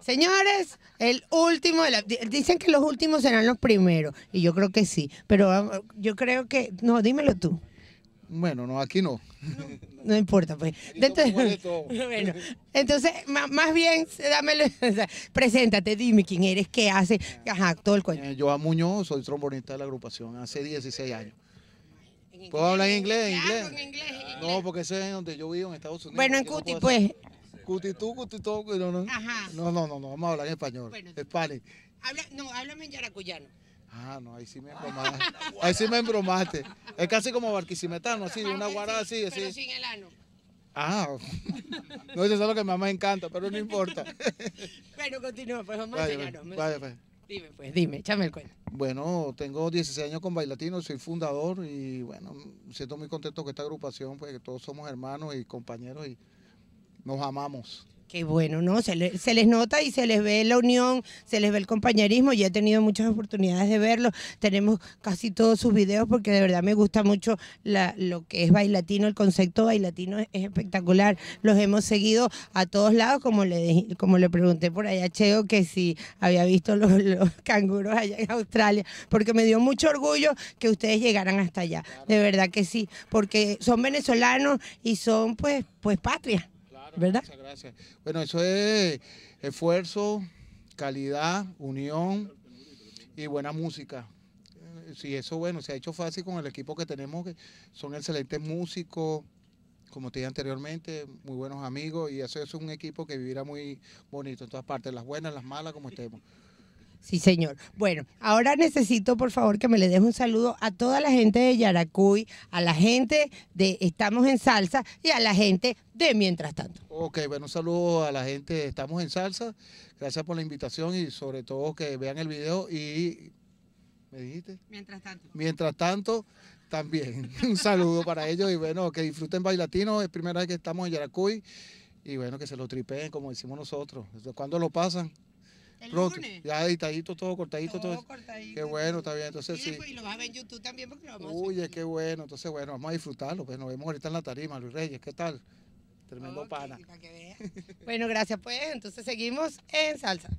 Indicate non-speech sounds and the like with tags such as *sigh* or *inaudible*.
Señores, el último, dicen que los últimos serán los primeros, y yo creo que sí, pero yo creo que, no, dímelo tú. Bueno, no, aquí no. No, importa, pues. *laughs* Entonces, *laughs* bueno, entonces más, bien, dámelo, *laughs* o sea, preséntate, dime quién eres, qué haces, ajá, todo el cuento. Eh, yo a Muñoz, soy trombonista de la agrupación hace 16 años. ¿Puedo hablar en inglés? No, porque ese es donde yo vivo, en Estados Unidos. Bueno, en Cuti, pues. Cutitú, cutitú, no, no. Ajá. No, no, no, no, vamos a hablar en español. Bueno, Habla, no, háblame en yaracuyano. Ah, no, ahí sí me embromaste. ahí sí me embromaste. Es casi como barquisimetano, así, una pues guarada así, así. Pero sin el ano. Ah, no, eso es lo que a mi mamá encanta, pero no importa. bueno, continúa, pues vamos a enseñarnos. Pues. Dime, pues, dime, échame el cuento. Bueno, tengo 16 años con Bailatino, soy fundador y bueno, siento muy contento con esta agrupación, pues que todos somos hermanos y compañeros y nos amamos. Qué bueno, ¿no? Se, les nota y se les ve la unión, se les ve el compañerismo. Yo he tenido muchas oportunidades de verlo. Tenemos casi todos sus videos porque de verdad me gusta mucho lo que es bailatino. El concepto bailatino es, espectacular. Los hemos seguido a todos lados, como le, como le pregunté por allá a Cheo que si había visto los, los, canguros allá en Australia, porque me dio mucho orgullo que ustedes llegaran hasta allá. De verdad que sí, porque son venezolanos y son pues, pues patria. Muchas gracias. Bueno, eso es esfuerzo, calidad, unión y buena música. Sí, eso bueno, se ha hecho fácil con el equipo que tenemos, que son excelentes músicos, como te dije anteriormente, muy buenos amigos y eso es un equipo que vivirá muy bonito en todas partes, las buenas, las malas, como estemos. Sí, señor. Bueno, ahora necesito, por favor, que me le deje un saludo a toda la gente de Yaracuy, a la gente de Estamos en Salsa y a la gente de Mientras Tanto. Ok, bueno, un saludo a la gente de Estamos en Salsa. Gracias por la invitación y sobre todo que vean el video y... ¿Me dijiste? Mientras tanto. Mientras tanto, también *laughs* un saludo para ellos y bueno, que disfruten Bailatino. Es primera vez que estamos en Yaracuy y bueno, que se lo tripeen como decimos nosotros. ¿Cuándo lo pasan? Ya editadito todo, cortadito todo. qué bueno, está bien. Entonces sí. Y lo vas a ver en YouTube también porque lo vamos a ver qué bueno. Entonces, bueno, vamos a disfrutarlo. Pues nos vemos ahorita en la tarima, Luis Reyes. ¿Qué tal? Tremendo pana. *laughs* bueno, gracias pues. Entonces seguimos en salsa.